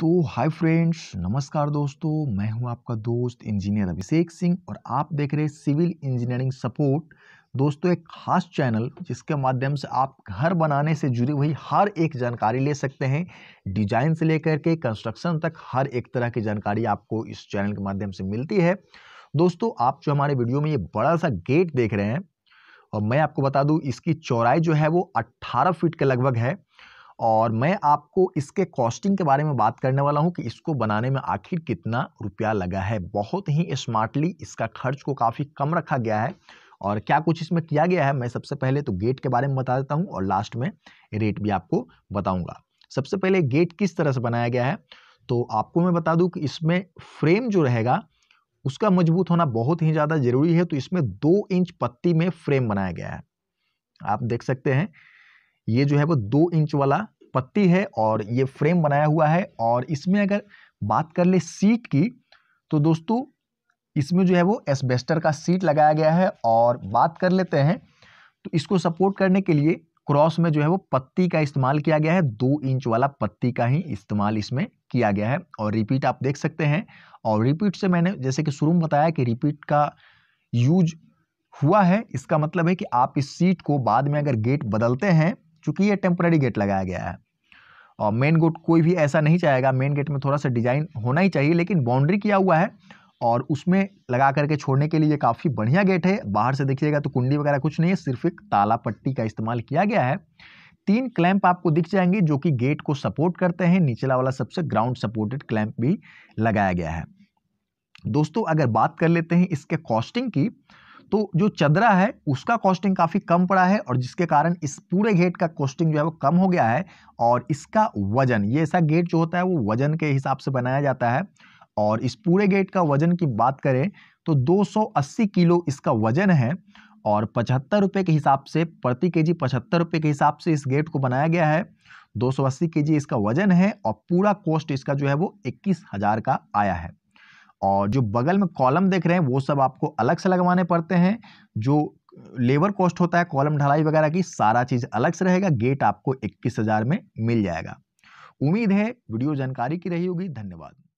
तो hi friends नमस्कार दोस्तों मैं हूं आपका दोस्त इंजीनियर अभिषेक सिंह और आप देख रहे हैं सिविल इंजीनियरिंग सपोर्ट दोस्तों एक खास चैनल जिसके माध्यम से आप घर बनाने से जुड़ी हुई हर एक जानकारी ले सकते हैं डिजाइन से लेकर के कंस्ट्रक्शन तक हर एक तरह की जानकारी आपको इस चैनल के माध्यम से मिलती है दोस्तों आप जो हमारे वीडियो में ये बड़ा सा गेट देख रहे हैं और मैं आपको बता दूँ इसकी चौड़ाई जो है वो अट्ठारह फीट के लगभग है और मैं आपको इसके कॉस्टिंग के बारे में बात करने वाला हूँ कि इसको बनाने में आखिर कितना रुपया लगा है बहुत ही स्मार्टली इसका खर्च को काफ़ी कम रखा गया है और क्या कुछ इसमें किया गया है मैं सबसे पहले तो गेट के बारे में बता देता हूँ और लास्ट में रेट भी आपको बताऊँगा सबसे पहले गेट किस तरह से बनाया गया है तो आपको मैं बता दूँ कि इसमें फ्रेम जो रहेगा उसका मजबूत होना बहुत ही ज़्यादा ज़रूरी है तो इसमें दो इंच पत्ती में फ्रेम बनाया गया है आप देख सकते हैं ये जो है वो दो इंच वाला पत्ती है और ये फ्रेम बनाया हुआ है और इसमें अगर बात कर ले सीट की तो दोस्तों इसमें जो है वो एसबेस्टर का सीट लगाया गया है और बात कर लेते हैं तो इसको सपोर्ट करने के लिए क्रॉस में जो है वो पत्ती का इस्तेमाल किया गया है दो इंच वाला पत्ती का ही इस्तेमाल इसमें किया गया है और रिपीट आप देख सकते हैं और रिपीट से मैंने जैसे कि शुरू में बताया कि रिपीट का यूज हुआ है इसका मतलब है कि आप इस सीट को बाद में अगर गेट बदलते हैं चूंकि ये टेम्प्रेरी गेट लगाया गया है और मेन गेट कोई भी ऐसा नहीं चाहेगा मेन गेट में थोड़ा सा डिज़ाइन होना ही चाहिए लेकिन बाउंड्री किया हुआ है और उसमें लगा करके छोड़ने के लिए काफ़ी बढ़िया गेट है बाहर से देखिएगा तो कुंडी वगैरह कुछ नहीं है सिर्फ एक ताला पट्टी का इस्तेमाल किया गया है तीन क्लैंप आपको दिख जाएंगे जो कि गेट को सपोर्ट करते हैं निचला वाला सबसे ग्राउंड सपोर्टेड क्लैंप भी लगाया गया है दोस्तों अगर बात कर लेते हैं इसके कॉस्टिंग की तो जो चदरा है उसका कॉस्टिंग काफ़ी कम पड़ा है और जिसके कारण इस पूरे गेट का कॉस्टिंग जो है वो कम हो गया है और इसका वजन ये ऐसा गेट जो होता है वो वजन के हिसाब से बनाया जाता है और इस पूरे गेट का वजन की बात करें तो 280 किलो इसका वजन है और पचहत्तर रुपये के हिसाब से प्रति के जी पचहत्तर रुपये के हिसाब से इस गेट को बनाया गया है दो सौ इसका वजन है और पूरा कॉस्ट इसका जो है वो इक्कीस हज़ार का आया है और जो बगल में कॉलम देख रहे हैं वो सब आपको अलग से लगवाने पड़ते हैं जो लेबर कॉस्ट होता है कॉलम ढलाई वगैरह की सारा चीज़ अलग से रहेगा गेट आपको इक्कीस हज़ार में मिल जाएगा उम्मीद है वीडियो जानकारी की रही होगी धन्यवाद